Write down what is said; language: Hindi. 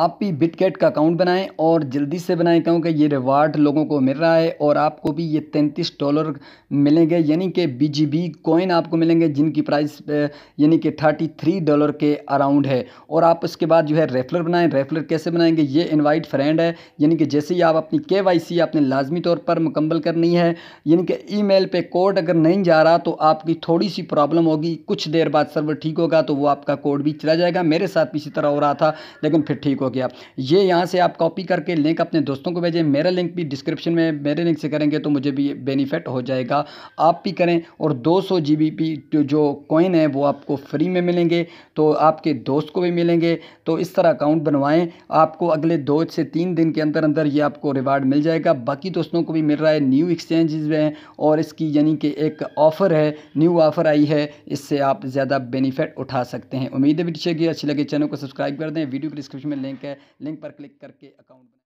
आप भी बिटकेट का अकाउंट बनाएं और जल्दी से बनाएं क्योंकि ये रिवार्ड लोगों को मिल रहा है और आपको भी ये तैंतीस डॉलर मिलेंगे यानी कि बी जी बी कॉइन आपको मिलेंगे जिनकी प्राइस यानी कि थर्टी थ्री डॉलर के अराउंड है और आप उसके बाद जो है रेफलर बनाएं रेफलर कैसे बनाएंगे ये इनवाइट फ्रेंड है यानी कि जैसे ही आप अपनी के वाई सी आपने लाजमी तौर पर मुकम्मल करनी है यानी कि ई मेल पर कोड अगर नहीं जा रहा तो आपकी थोड़ी सी प्रॉब्लम होगी कुछ देर बाद सर्वर ठीक होगा तो वो आपका कोड भी चला जाएगा मेरे साथ भी इसी तरह हो रहा था लेकिन फिर ठीक हो हो गया ये यहाँ से आप कॉपी करके लिंक अपने दोस्तों को भेजें मेरा लिंक भी डिस्क्रिप्शन में मेरे लिंक से करेंगे तो मुझे भी बेनिफिट हो जाएगा आप भी करें और दो सौ जी जो कॉइन है वो आपको फ्री में मिलेंगे तो आपके दोस्त को भी मिलेंगे तो इस तरह अकाउंट बनवाएं आपको अगले दो से तीन दिन के अंदर अंदर ये आपको रिवार्ड मिल जाएगा बाकी दोस्तों को भी मिल रहा है न्यू एक्सचेंजेस में और इसकी यानी कि एक ऑफ़र है न्यू ऑफ़र आई है इससे आप ज़्यादा बेनिफिट उठा सकते हैं उम्मीद है वीडियो अच्छी लगे चैनल को सब्सक्राइब कर दें वीडियो को डिस्क्रिप्शन में लेंगे लिंक है लिंक पर क्लिक करके अकाउंट